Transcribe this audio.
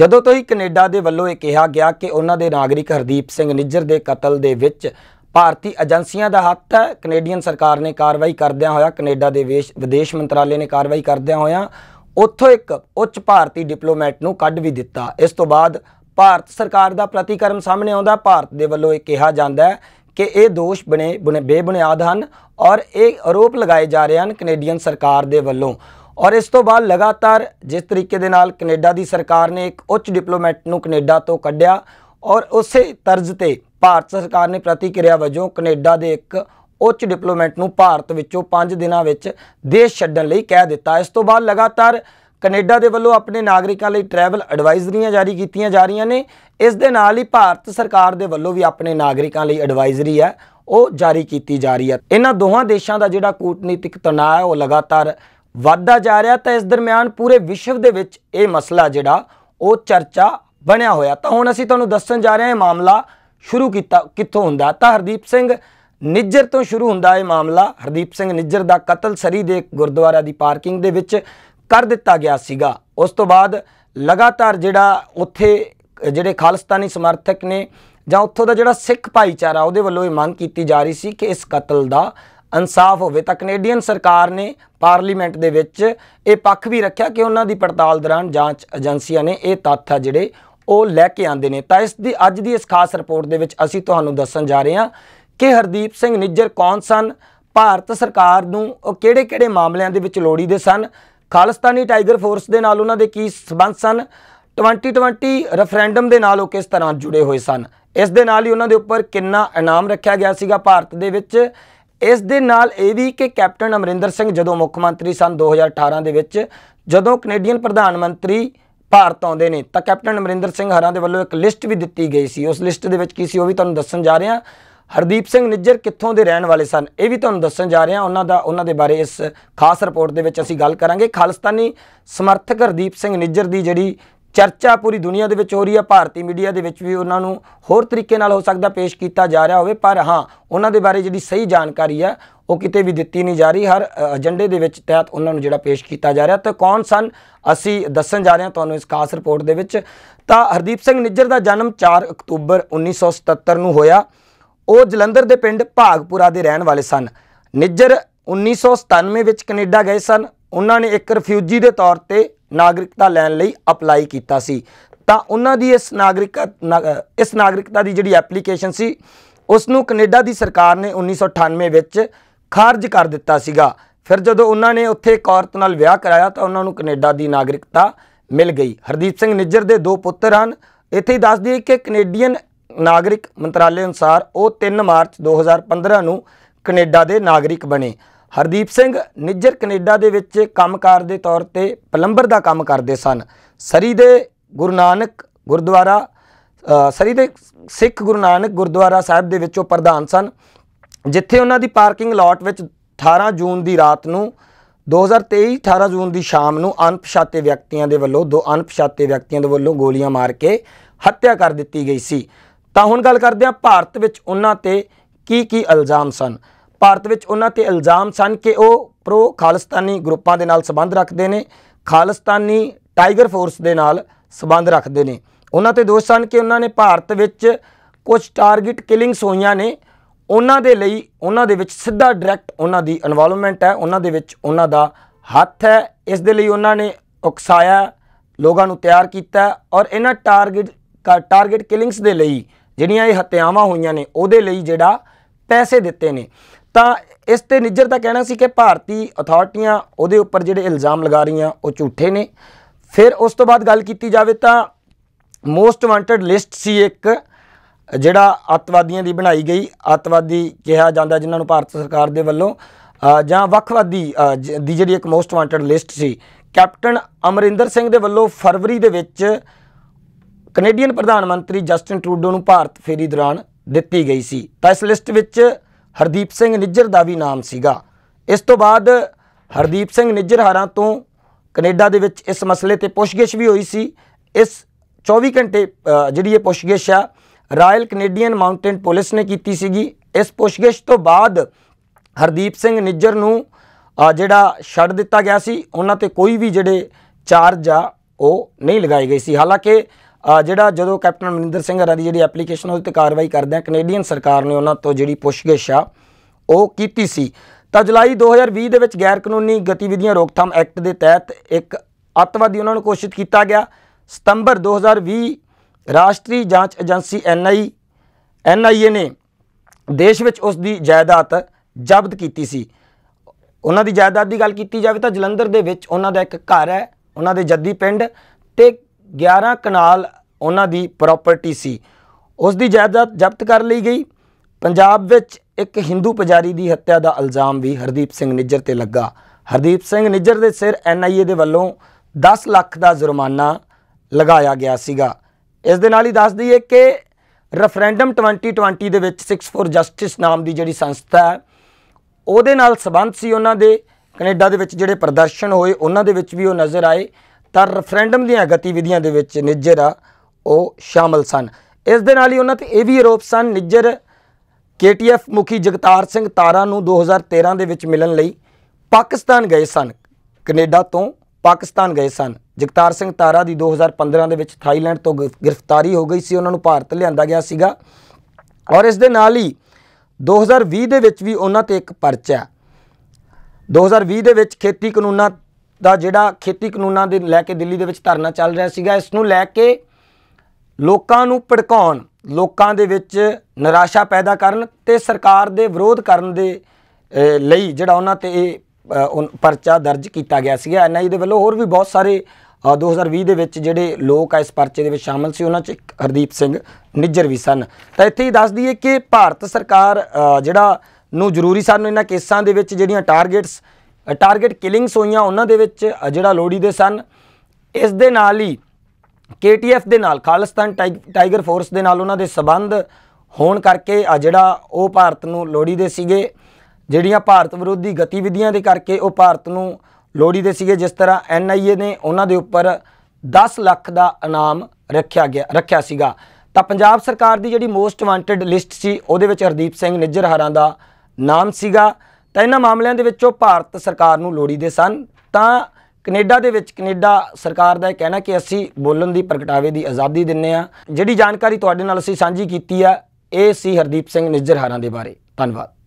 ਜਦੋਂ ਤੋਂ ਹੀ ਕੈਨੇਡਾ ਦੇ ਵੱਲੋਂ ਇਹ ਕਿਹਾ ਗਿਆ ਕਿ ਉਹਨਾਂ ਦੇ ਨਾਗਰਿਕ ਹਰਦੀਪ ਸਿੰਘ ਨਿੱਜਰ ਦੇ ਕਤਲ ਦੇ ਵਿੱਚ ਭਾਰਤੀ ਏਜੰਸੀਆਂ ਦਾ ਹੱਥ ਹੈ ਕੈਨੇਡੀਅਨ ਸਰਕਾਰ ਨੇ ਕਾਰਵਾਈ ਕਰਦਿਆਂ ਹੋਇਆ ਕੈਨੇਡਾ ਦੇ ਵਿਦੇਸ਼ ਮੰਤਰਾਲੇ ਨੇ ਕਾਰਵਾਈ ਕਰਦਿਆਂ ਹੋਇਆ ਉੱਥੋਂ ਇੱਕ ਉੱਚ ਭਾਰਤੀ ਡਿਪਲੋਮੈਟ ਨੂੰ ਕੱਢ ਵੀ ਦਿੱਤਾ ਇਸ ਤੋਂ ਬਾਅਦ ਭਾਰਤ ਸਰਕਾਰ ਦਾ ਪ੍ਰਤੀਕਰਮ ਸਾਹਮਣੇ ਆਉਂਦਾ ਭਾਰਤ ਦੇ ਵੱਲੋਂ ਇਹ ਕਿਹਾ ਜਾਂਦਾ ਹੈ ਕਿ ਇਹ ਦੋਸ਼ ਬਣੇ ਬੇਬੁਨਿਆਦ ਹਨ ਔਰ ਇਹ ਆਰੋਪ ਲਗਾਏ ਜਾ ਰਹੇ ਹਨ ਕੈਨੇਡੀਅਨ ਸਰਕਾਰ ਦੇ ਵੱਲੋਂ ਔਰ ਇਸ ਤੋਂ ਬਾਅਦ ਲਗਾਤਾਰ ਜਿਸ ਤਰੀਕੇ ਦੇ ਨਾਲ ਕੈਨੇਡਾ ਦੀ ਸਰਕਾਰ ਨੇ ਇੱਕ ਉੱਚ ਡਿਪਲੋਮੈਟ ਨੂੰ ਕੈਨੇਡਾ ਤੋਂ ਕੱਢਿਆ ਔਰ ਉਸੇ ਤਰਜ਼ ਤੇ ਭਾਰਤ ਸਰਕਾਰ ਨੇ ਪ੍ਰਤੀਕਿਰਿਆ ਵਜੋਂ ਕੈਨੇਡਾ ਦੇ ਇੱਕ ਉੱਚ ਡਿਪਲੋਮੈਟ ਨੂੰ ਭਾਰਤ ਵਿੱਚੋਂ 5 ਦਿਨਾਂ ਵਿੱਚ ਦੇਸ਼ ਛੱਡਣ ਲਈ ਕਹਿ ਦਿੱਤਾ ਇਸ ਤੋਂ ਬਾਅਦ ਲਗਾਤਾਰ ਕੈਨੇਡਾ ਦੇ ਵੱਲੋਂ ਆਪਣੇ ਨਾਗਰਿਕਾਂ ਲਈ ਟਰੈਵਲ ਐਡਵਾਈਜ਼ਰੀਆਂ ਜਾਰੀ ਕੀਤੀਆਂ ਜਾ ਰਹੀਆਂ ਨੇ ਇਸ ਦੇ ਨਾਲ ਹੀ ਭਾਰਤ ਸਰਕਾਰ ਦੇ ਵੱਲੋਂ ਵੀ ਆਪਣੇ ਨਾਗਰਿਕਾਂ ਲਈ ਐਡਵਾਈਜ਼ਰੀ ਹੈ ਉਹ ਜਾਰੀ ਕੀਤੀ ਜਾ ਰਹੀ ਹੈ ਇਹਨਾਂ ਦੋਹਾਂ ਦੇਸ਼ਾਂ ਦਾ ਜਿਹੜਾ ਕੂਟਨੀਤਿਕ ਤਣਾਅ ਹੈ ਉਹ ਲਗਾਤਾਰ ਵਾਧਾ ਜਾ ਰਿਹਾ ਤਾਂ ਇਸ ਦਰਮਿਆਨ ਪੂਰੇ ਵਿਸ਼ਵ ਦੇ ਵਿੱਚ ਇਹ ਮਸਲਾ ਜਿਹੜਾ ਉਹ ਚਰਚਾ ਬਣਿਆ ਹੋਇਆ ਤਾਂ ਹੁਣ ਅਸੀਂ ਤੁਹਾਨੂੰ ਦੱਸਣ ਜਾ ਰਹੇ ਹਾਂ ਇਹ ਮਾਮਲਾ ਸ਼ੁਰੂ ਕੀਤਾ ਕਿੱਥੋਂ ਹੁੰਦਾ ਤਾਂ ਹਰਦੀਪ ਸਿੰਘ ਨਿੱਜਰ ਤੋਂ ਸ਼ੁਰੂ ਹੁੰਦਾ ਇਹ ਮਾਮਲਾ ਹਰਦੀਪ ਸਿੰਘ ਨਿੱਜਰ ਦਾ ਕਤਲ ਸਰੀ ਦੇ ਗੁਰਦੁਆਰਾ ਦੀ ਪਾਰਕਿੰਗ ਦੇ ਵਿੱਚ ਕਰ ਦਿੱਤਾ ਗਿਆ ਸੀਗਾ ਉਸ ਤੋਂ ਬਾਅਦ ਲਗਾਤਾਰ ਜਿਹੜਾ ਉੱਥੇ ਜਿਹੜੇ ਖਾਲਸਤਾਨੀ ਸਮਰਥਕ ਨੇ ਜਾਂ ਉੱਥੋਂ ਦਾ ਜਿਹੜਾ ਸਿੱਖ ਭਾਈਚਾਰਾ ਉਹਦੇ ਵੱਲੋਂ ਇਹ ਮੰਗ ਕੀਤੀ ਜਾ ਰਹੀ ਸੀ ਕਿ ਇਸ ਕਤਲ ਦਾ ਇਨਸਾਫ ਹੋਵੇ ਤਾਂ ਕੈਨੇਡੀਅਨ ਸਰਕਾਰ ਨੇ ਪਾਰਲੀਮੈਂਟ ਦੇ ਵਿੱਚ ਇਹ ਪੱਖ ਵੀ ਰੱਖਿਆ ਕਿ ਉਹਨਾਂ ਦੀ ਪੜਤਾਲ ਦੌਰਾਨ ਜਾਂਚ ਏਜੰਸੀਆਂ ਨੇ ਇਹ ਤੱਥ ਆ ਜਿਹੜੇ ਉਹ ਲੈ ਕੇ ਆਂਦੇ ਨੇ ਤਾਂ ਇਸ ਦੀ ਅੱਜ ਦੀ ਇਸ ਖਾਸ ਰਿਪੋਰਟ ਦੇ ਵਿੱਚ ਅਸੀਂ ਤੁਹਾਨੂੰ ਦੱਸਣ ਜਾ ਰਹੇ ਹਾਂ ਕਿ ਹਰਦੀਪ ਸਿੰਘ ਨਿੱਜਰ ਕੌਣ ਸਨ ਭਾਰਤ ਸਰਕਾਰ ਨੂੰ ਉਹ ਕਿਹੜੇ-ਕਿਹੜੇ ਮਾਮਲਿਆਂ ਦੇ ਵਿੱਚ ਲੋੜੀ ਦੇ ਸਨ ਖਾਲਸਤਾਨੀ ਟਾਈਗਰ ਫੋਰਸ ਦੇ ਨਾਲ ਉਹਨਾਂ ਦੇ ਕੀ ਸਬੰਧ ਸਨ 2020 ਰੈਫਰੈਂਡਮ ਦੇ ਨਾਲ ਉਹ ਕਿਸ ਤਰ੍ਹਾਂ ਜੁੜੇ ਹੋਏ ਸਨ ਇਸ ਦੇ ਨਾਲ ਹੀ ਉਹਨਾਂ ਦੇ ਉੱਪਰ ਕਿੰਨਾ ਇਨਾਮ ਰੱਖਿਆ ਗਿਆ ਸੀਗਾ ਭਾਰਤ ਦੇ ਵਿੱਚ ਇਸ ਦੇ ਨਾਲ ਇਹ ਵੀ ਕਿ ਕੈਪਟਨ ਅਮਰਿੰਦਰ ਸਿੰਘ ਜਦੋਂ ਮੁੱਖ ਮੰਤਰੀ ਸਨ 2018 ਦੇ ਵਿੱਚ ਜਦੋਂ ਕੈਨੇਡੀਅਨ ਪ੍ਰਧਾਨ ਮੰਤਰੀ ਭਾਰਤ ਆਉਂਦੇ ਨੇ ਤਾਂ ਕੈਪਟਨ ਅਮਰਿੰਦਰ ਸਿੰਘ ਹਰਾਂ ਦੇ ਵੱਲੋਂ ਇੱਕ ਲਿਸਟ ਵੀ ਦਿੱਤੀ ਗਈ ਸੀ ਉਸ ਲਿਸਟ ਦੇ ਵਿੱਚ ਕੀ ਸੀ ਉਹ ਵੀ ਤੁਹਾਨੂੰ ਦੱਸਣ ਜਾ ਰਹੇ ਹਰਦੀਪ ਸਿੰਘ ਨਿੱਜਰ ਕਿੱਥੋਂ ਦੇ ਰਹਿਣ ਵਾਲੇ ਸਨ ਇਹ ਵੀ ਤੁਹਾਨੂੰ ਦੱਸਣ ਜਾ ਰਹੇ ਹਾਂ ਉਹਨਾਂ ਦਾ ਉਹਨਾਂ ਦੇ ਬਾਰੇ ਇਸ ਖਾਸ ਰਿਪੋਰਟ ਦੇ ਵਿੱਚ ਅਸੀਂ ਗੱਲ ਕਰਾਂਗੇ ਖਾਲਸਤਾਨੀ ਸਮਰਥਕ ਹਰਦੀਪ ਸਿੰਘ ਨਿੱਜਰ ਦੀ ਜਿਹੜੀ ਚਰਚਾ ਪੂਰੀ ਦੁਨੀਆ ਦੇ ਵਿੱਚ ਹੋ ਰਹੀ ਹੈ ਭਾਰਤੀ ਮੀਡੀਆ ਦੇ ਵਿੱਚ ਵੀ ਉਹਨਾਂ ਨੂੰ ਹੋਰ ਤਰੀਕੇ ਨਾਲ ਹੋ ਸਕਦਾ ਪੇਸ਼ ਕੀਤਾ ਜਾ ਰਿਹਾ ਹੋਵੇ ਪਰ ਹਾਂ ਉਹਨਾਂ ਦੇ ਬਾਰੇ ਜਿਹੜੀ ਸਹੀ ਜਾਣਕਾਰੀ ਹੈ ਉਹ ਕਿਤੇ ਵੀ ਦਿੱਤੀ ਨਹੀਂ ਜਾ ਰਹੀ ਹਰ ਏਜੰਡੇ ਦੇ ਵਿੱਚ ਤਹਿਤ ਉਹਨਾਂ ਨੂੰ ਜਿਹੜਾ ਪੇਸ਼ ਕੀਤਾ ਜਾ ਰਿਹਾ ਤੇ ਕੌਣ ਸਨ ਅਸੀਂ ਦੱਸਣ ਜਾ ਰਹੇ ਹਾਂ ਤੁਹਾਨੂੰ ਇਸ ਖਾਸ ਰਿਪੋਰਟ ਦੇ ਵਿੱਚ ਤਾਂ ਹਰਦੀਪ ਸਿੰਘ ਨਿੱਜਰ ਦਾ ਜਨਮ 4 ਅਕਤੂਬਰ 1977 ਨੂੰ ਹੋਇਆ ਉਹ ਜਲੰਧਰ ਦੇ ਪਿੰਡ ਭਾਗਪੁਰਾ ਦੇ ਰਹਿਣ ਵਾਲੇ ਸਨ ਨਿੱਜਰ 1997 ਵਿੱਚ ਕੈਨੇਡਾ ਗਏ ਸਨ ਉਹਨਾਂ ਨੇ ਇੱਕ ਰਿਫਿਊਜੀ ਦੇ ਤੌਰ ਤੇ ਨਾਗਰਿਕਤਾ ਲੈਣ ਲਈ ਅਪਲਾਈ ਕੀਤਾ ਸੀ ਤਾਂ ਉਹਨਾਂ ਦੀ ਇਸ ਨਾਗਰਿਕ ਇਸ ਨਾਗਰਿਕਤਾ ਦੀ ਜਿਹੜੀ ਐਪਲੀਕੇਸ਼ਨ ਸੀ ਉਸ ਨੂੰ ਕੈਨੇਡਾ ਦੀ ਸਰਕਾਰ ਨੇ 1998 ਵਿੱਚ ਖਾਰਜ ਕਰ ਦਿੱਤਾ ਸੀਗਾ ਫਿਰ ਜਦੋਂ ਉਹਨਾਂ ਨੇ ਉੱਥੇ ਇੱਕ ਔਰਤ ਨਾਲ ਵਿਆਹ ਕਰਾਇਆ ਤਾਂ ਉਹਨਾਂ ਨੂੰ ਕੈਨੇਡਾ ਦੀ ਨਾਗਰਿਕਤਾ ਮਿਲ ਗਈ ਹਰਦੀਪ ਸਿੰਘ ਨਿੱਜਰ ਦੇ ਦੋ ਪੁੱਤਰ ਹਨ ਇੱਥੇ ਹੀ ਦੱਸ ਦਈਏ ਕਿ ਕੈਨੇਡੀਅਨ ਨਾਗਰਿਕ ਮੰਤਰਾਲੇ ਅਨੁਸਾਰ ਉਹ 3 ਮਾਰਚ 2015 ਨੂੰ ਕੈਨੇਡਾ ਦੇ ਨਾਗਰਿਕ ਬਣੇ ਹਰਦੀਪ ਸਿੰਘ ਨਿੱਜਰ ਕੈਨੇਡਾ ਦੇ ਵਿੱਚ ਕੰਮਕਾਰ ਦੇ ਤੌਰ ਤੇ ਪਲੰਬਰ ਦਾ ਕੰਮ ਕਰਦੇ ਸਨ ਸਰੀ ਦੇ ਗੁਰੂ ਨਾਨਕ ਗੁਰਦੁਆਰਾ ਸਰੀ ਦੇ ਸਿੱਖ ਗੁਰੂ ਨਾਨਕ ਗੁਰਦੁਆਰਾ ਸਾਹਿਬ ਦੇ ਵਿੱਚੋਂ ਪ੍ਰਧਾਨ ਸਨ ਜਿੱਥੇ ਉਹਨਾਂ ਦੀ ਪਾਰਕਿੰਗ ਲਾਟ ਵਿੱਚ 18 ਜੂਨ ਦੀ ਰਾਤ ਨੂੰ 2023 18 ਜੂਨ ਦੀ ਸ਼ਾਮ ਨੂੰ ਅਣਪਛਾਤੇ ਵਿਅਕਤੀਆਂ ਦੇ ਵੱਲੋਂ ਦੋ ਅਣਪਛਾਤੇ ਵਿਅਕਤੀਆਂ ਦੇ ਵੱਲੋਂ ਗੋਲੀਆਂ ਮਾਰ ਕੇ ਹੱਤਿਆ ਕਰ ਦਿੱਤੀ ਗਈ ਸੀ ਤਾਂ ਹੁਣ ਗੱਲ ਕਰਦੇ ਹਾਂ ਭਾਰਤ ਵਿੱਚ ਉਹਨਾਂ ਤੇ ਕੀ ਕੀ ਇਲਜ਼ਾਮ ਸਨ ਭਾਰਤ ਵਿੱਚ ਉਹਨਾਂ ਤੇ ਇਲਜ਼ਾਮ ਸਨ ਕਿ ਉਹ ਪ੍ਰੋ ਖਾਲਿਸਤਾਨੀ ਗਰੁੱਪਾਂ ਦੇ ਨਾਲ ਸੰਬੰਧ ਰੱਖਦੇ ਨੇ ਖਾਲਿਸਤਾਨੀ ਟਾਈਗਰ ਫੋਰਸ ਦੇ ਨਾਲ ਸੰਬੰਧ ਰੱਖਦੇ ਨੇ ਉਹਨਾਂ ਤੇ ਦੋਸ਼ ਸਨ ਕਿ ਉਹਨਾਂ ਨੇ ਭਾਰਤ ਵਿੱਚ ਕੁਝ ਟਾਰਗੇਟ ਕਿਲਿੰਗਸ ਹੋਈਆਂ ਨੇ ਉਹਨਾਂ ਦੇ ਲਈ ਉਹਨਾਂ ਦੇ ਵਿੱਚ ਸਿੱਧਾ ਡਾਇਰੈਕਟ ਉਹਨਾਂ ਦੀ ਇਨਵੋਲਵਮੈਂਟ ਹੈ ਉਹਨਾਂ ਦੇ ਵਿੱਚ ਉਹਨਾਂ ਦਾ ਹੱਥ ਹੈ ਇਸ ਦੇ ਲਈ ਉਹਨਾਂ ਨੇ ਉਕਸਾਇਆ ਲੋਕਾਂ ਨੂੰ ਤਿਆਰ ਕੀਤਾ ਔਰ ਇਹਨਾਂ ਟਾਰਗੇਟ ਟਾਰਗੇਟ ਕਿਲਿੰਗਸ ਦੇ ਲਈ ਜਿਹੜੀਆਂ ਇਹ ਹੱਤਿਆਵਾਂ ਹੋਈਆਂ ਨੇ ਉਹਦੇ ਲਈ ਜਿਹੜਾ ਪੈਸੇ ਦਿੱਤੇ ਨੇ ਤਾਂ ਇਸ ਤੇ ਨਿੱਜਰ ਦਾ ਕਹਿਣਾ ਸੀ ਕਿ ਭਾਰਤੀ ਅਥਾਰਟੀਆਂ ਉਹਦੇ ਉੱਪਰ ਜਿਹੜੇ ਇਲਜ਼ਾਮ ਲਗਾ ਰਹੀਆਂ ਉਹ ਝੂਠੇ ਨੇ ਫਿਰ ਉਸ ਤੋਂ ਬਾਅਦ ਗੱਲ ਕੀਤੀ ਜਾਵੇ ਤਾਂ ਮੋਸਟ ਵਾਂਟਡ ਲਿਸਟ ਸੀ ਇੱਕ ਜਿਹੜਾ ਅਤਵਾਦੀਆਂ ਦੀ ਬਣਾਈ ਗਈ ਅਤਵਾਦੀ ਕਿਹਾ ਜਾਂਦਾ ਜਿਨ੍ਹਾਂ ਨੂੰ ਭਾਰਤ ਸਰਕਾਰ ਦੇ ਵੱਲੋਂ ਜਾਂ ਵੱਖਵਾਦੀ ਦੀ ਜਿਹੜੀ ਇੱਕ ਮੋਸਟ ਵਾਂਟਡ ਲਿਸਟ ਸੀ ਕੈਪਟਨ ਅਮਰਿੰਦਰ ਸਿੰਘ ਦੇ ਵੱਲੋਂ ਫਰਵਰੀ ਦੇ ਵਿੱਚ ਕੈਨੇਡੀਅਨ ਪ੍ਰਧਾਨ ਮੰਤਰੀ ਜਸਟਿਨ ਟਰੂਡੋ ਨੂੰ ਭਾਰਤ ਫੇਰੀ ਦੌਰਾਨ ਦਿੱਤੀ ਗਈ ਸੀ ਤਾਂ ਇਸ ਲਿਸਟ ਵਿੱਚ ਹਰਦੀਪ ਸਿੰਘ ਨਿੱਜਰ ਦਾ ਵੀ ਨਾਮ ਸੀਗਾ ਇਸ ਤੋਂ ਬਾਅਦ ਹਰਦੀਪ ਸਿੰਘ ਨਿੱਜਰ ਹਾਰਾਂ ਤੋਂ ਕੈਨੇਡਾ ਦੇ ਵਿੱਚ ਇਸ ਮਸਲੇ ਤੇ ਪੁੱਛਗਿਛ ਵੀ ਹੋਈ ਸੀ ਇਸ 24 ਘੰਟੇ ਜਿਹੜੀ ਇਹ ਪੁੱਛਗਿਛ ਆ ਰਾਇਲ ਕੈਨੇਡੀਅਨ ਮਾਊਂਟੇਨ ਪੁਲਿਸ ਨੇ ਕੀਤੀ ਸੀਗੀ ਇਸ ਪੁੱਛਗਿਛ ਤੋਂ ਬਾਅਦ ਹਰਦੀਪ ਸਿੰਘ ਨਿੱਜਰ ਨੂੰ ਜਿਹੜਾ ਛੱਡ ਦਿੱਤਾ ਗਿਆ ਸੀ ਉਹਨਾਂ ਤੇ ਕੋਈ ਵੀ ਜਿਹੜੇ ਚਾਰਜ ਆ ਉਹ ਨਹੀਂ ਲਗਾਏ ਗਏ ਸੀ ਹਾਲਾਂਕਿ ਜਿਹੜਾ ਜਦੋਂ ਕੈਪਟਨ ਅਮਰਿੰਦਰ ਸਿੰਘ ਹਰਾ ਦੀ ਜਿਹੜੀ ਐਪਲੀਕੇਸ਼ਨ ਉਹਦੇ ਤੇ ਕਾਰਵਾਈ ਕਰਦੇ ਆ ਕੈਨੇਡੀਅਨ ਸਰਕਾਰ ਨੇ ਉਹਨਾਂ ਤੋਂ ਜਿਹੜੀ ਪੁੱਛਗਿੱਛ ਆ ਉਹ ਕੀਤੀ ਸੀ ਤਾਂ ਜੁਲਾਈ 2020 ਦੇ ਵਿੱਚ ਗੈਰ ਕਾਨੂੰਨੀ ਗਤੀਵਿਧੀਆਂ ਰੋਕਥਾਮ ਐਕਟ ਦੇ ਤਹਿਤ ਇੱਕ ਅਤਵਾਦੀ ਉਹਨਾਂ ਨੂੰ ਘੋਸ਼ਿਤ ਕੀਤਾ ਗਿਆ ਸਤੰਬਰ 2020 ਰਾਸ਼ਟਰੀ ਜਾਂਚ ਏਜੰਸੀ ਐਨਆਈ ਐਨਆਈਏ ਨੇ ਦੇਸ਼ ਵਿੱਚ ਉਸ ਦੀ ਜਾਇਦਾਦ ਜ਼ਬਤ ਕੀਤੀ ਸੀ ਉਹਨਾਂ ਦੀ ਜਾਇਦਾਦ ਦੀ ਗੱਲ ਕੀਤੀ ਜਾਵੇ ਤਾਂ ਜਲੰਧਰ ਦੇ ਵਿੱਚ ਉਹਨਾਂ ਦਾ ਇੱਕ ਘਰ ਹੈ ਉਹਨਾਂ ਦੇ ਜੱਦੀ ਪਿੰਡ ਤੇ 11 ਕਨਾਲ ਉਹਨਾਂ ਦੀ ਪ੍ਰਾਪਰਟੀ ਸੀ ਉਸ ਦੀ ਜਾਇਦਾਦ ਜ਼ਬਤ ਕਰ ਲਈ ਗਈ ਪੰਜਾਬ ਵਿੱਚ ਇੱਕ ਹਿੰਦੂ ਪੁਜਾਰੀ ਦੀ ਹੱਤਿਆ ਦਾ ਇਲਜ਼ਾਮ ਵੀ ਹਰਦੀਪ ਸਿੰਘ ਨਿੱਜਰ ਤੇ ਲੱਗਾ ਹਰਦੀਪ ਸਿੰਘ ਨਿੱਜਰ ਦੇ ਸਿਰ ਐਨਆਈਏ ਦੇ ਵੱਲੋਂ 10 ਲੱਖ ਦਾ ਜੁਰਮਾਨਾ ਲਗਾਇਆ ਗਿਆ ਸੀਗਾ ਇਸ ਦੇ ਨਾਲ ਹੀ ਦੱਸ ਦਈਏ ਕਿ ਰੈਫਰੈਂਡਮ 2020 ਦੇ ਵਿੱਚ 64 ਜਸਟਿਸ ਨਾਮ ਦੀ ਜਿਹੜੀ ਸੰਸਥਾ ਹੈ ਉਹਦੇ ਨਾਲ ਸਬੰਧ ਸੀ ਉਹਨਾਂ ਦੇ ਕੈਨੇਡਾ ਦੇ ਵਿੱਚ ਜਿਹੜੇ ਪ੍ਰਦਰਸ਼ਨ ਹੋਏ ਉਹਨਾਂ ਦੇ ਵਿੱਚ ਵੀ ਉਹ ਨਜ਼ਰ ਆਏ ਤਾਂ ਰੈਫਰੈਂਡਮ ਦੀਆਂ ਗਤੀਵਿਧੀਆਂ ਦੇ ਵਿੱਚ ਨਿੱਜਰ ਆ ਉਹ ਸ਼ਾਮਲ ਸਨ ਇਸ ਦੇ ਨਾਲ ਹੀ ਉਹਨਾਂ ਤੇ ਇਹ ਵੀ ਆਰੋਪ ਸਨ ਨਿੱਜਰ ਕੇਟੀਐਫ ਮੁਖੀ ਜਗਤਾਰ ਸਿੰਘ ਤਾਰਾ ਨੂੰ 2013 ਦੇ ਵਿੱਚ ਮਿਲਣ ਲਈ ਪਾਕਿਸਤਾਨ ਗਏ ਸਨ ਕੈਨੇਡਾ ਤੋਂ ਪਾਕਿਸਤਾਨ ਗਏ ਸਨ ਜਗਤਾਰ ਸਿੰਘ ਤਾਰਾ ਦੀ 2015 ਦੇ ਵਿੱਚ ਥਾਈਲੈਂਡ ਤੋਂ ਗ੍ਰਿਫਤਾਰੀ ਹੋ ਗਈ ਸੀ ਉਹਨਾਂ ਨੂੰ ਭਾਰਤ ਲਿਆਂਦਾ ਗਿਆ ਸੀਗਾ ਔਰ ਇਸ ਦੇ ਨਾਲ ਹੀ 2020 ਦੇ ਵਿੱਚ ਵੀ ਉਹਨਾਂ ਤੇ ਇੱਕ ਪਰਚਾ 2020 ਦੇ ਵਿੱਚ ਖੇਤੀ ਕਾਨੂੰਨਾਂ ਦਾ ਜਿਹੜਾ ਖੇਤੀ ਕਾਨੂੰਨਾਂ ਦੇ ਲੈ ਕੇ ਦਿੱਲੀ ਦੇ ਵਿੱਚ ਧਰਨਾ ਚੱਲ ਰਿਹਾ ਸੀਗਾ ਇਸ ਨੂੰ ਲੈ ਕੇ ਲੋਕਾਂ ਨੂੰ ਭੜਕਾਉਣ ਲੋਕਾਂ ਦੇ ਵਿੱਚ ਨਿਰਾਸ਼ਾ ਪੈਦਾ ਕਰਨ ਤੇ ਸਰਕਾਰ ਦੇ ਵਿਰੋਧ ਕਰਨ ਦੇ ਲਈ ਜਿਹੜਾ ਉਹਨਾਂ ਤੇ ਇਹ ਪਰਚਾ ਦਰਜ ਕੀਤਾ ਗਿਆ ਸੀਗਾ ਐਨਆਈ ਦੇ ਵੱਲੋਂ ਹੋਰ ਵੀ ਬਹੁਤ ਸਾਰੇ 2020 ਦੇ ਵਿੱਚ ਜਿਹੜੇ ਲੋਕ ਆ ਇਸ ਪਰਚੇ ਦੇ ਵਿੱਚ ਸ਼ਾਮਲ ਸੀ ਉਹਨਾਂ 'ਚ ਹਰਦੀਪ ਸਿੰਘ ਨਿੱਜਰ ਵੀ ਸਨ ਤਾਂ ਇੱਥੇ ਹੀ ਦੱਸ ਦਈਏ ਕਿ ਭਾਰਤ ਸਰਕਾਰ ਜਿਹੜਾ ਨੂੰ ਜ਼ਰੂਰੀ ਸਾਨੂੰ ਇਹਨਾਂ ਕੇਸਾਂ ਦੇ ਵਿੱਚ ਜਿਹੜੀਆਂ ਟਾਰਗੇਟਸ ਟਾਰਗੇਟ ਕਿਲਿੰਗਸ ਹੋਈਆਂ ਉਹਨਾਂ ਦੇ ਵਿੱਚ ਜਿਹੜਾ ਲੋੜੀ ਦੇ ਸਨ ਇਸ ਦੇ ਨਾਲ ਹੀ KTF ਦੇ ਨਾਲ ਖਾਲਿਸਤਾਨ ਟਾਈਗਰ ਫੋਰਸ ਦੇ ਨਾਲ ਉਹਨਾਂ ਦੇ ਸਬੰਧ ਹੋਣ ਕਰਕੇ ਆ ਜਿਹੜਾ ਉਹ ਭਾਰਤ ਨੂੰ ਲੋੜੀ ਦੇ ਸੀਗੇ ਜਿਹੜੀਆਂ ਭਾਰਤ ਵਿਰੋਧੀ ਗਤੀਵਿਧੀਆਂ ਦੇ ਕਰਕੇ ਉਹ ਭਾਰਤ ਨੂੰ ਲੋੜੀ ਦੇ ਸੀਗੇ ਜਿਸ ਤਰ੍ਹਾਂ NIA ਨੇ ਉਹਨਾਂ ਦੇ ਉੱਪਰ 10 ਲੱਖ ਦਾ ਇਨਾਮ ਰੱਖਿਆ ਗਿਆ ਰੱਖਿਆ ਸੀਗਾ ਤਾਂ ਪੰਜਾਬ ਸਰਕਾਰ ਦੀ ਜਿਹੜੀ ਮੋਸਟ ਵਾਂਟਡ ਲਿਸਟ ਸੀ ਉਹਦੇ ਵਿੱਚ ਹਰਦੀਪ ਸਿੰਘ ਨਿੱਜਰ ਹਰਾਂ ਦਾ ਨਾਮ ਸੀਗਾ ਤਾਂ ਇਹਨਾਂ ਮਾਮਲਿਆਂ ਦੇ ਵਿੱਚੋਂ ਭਾਰਤ ਸਰਕਾਰ ਨੂੰ ਲੋੜੀਦੇ ਸਨ ਤਾਂ ਕੈਨੇਡਾ ਦੇ ਵਿੱਚ ਕੈਨੇਡਾ ਸਰਕਾਰ ਦਾ ਇਹ ਕਹਿਣਾ ਕਿ ਅਸੀਂ ਬੋਲਣ ਦੀ ਪ੍ਰਗਟਾਵੇ ਦੀ ਆਜ਼ਾਦੀ ਦਿੰਨੇ ਆ ਜਿਹੜੀ ਜਾਣਕਾਰੀ ਤੁਹਾਡੇ ਨਾਲ ਅਸੀਂ ਸਾਂਝੀ ਕੀਤੀ ਆ ਇਹ ਸੀ ਹਰਦੀਪ ਸਿੰਘ ਨਿੱਜਰ ਹਾਰਾਂ ਦੇ ਬਾਰੇ ਧੰਨਵਾਦ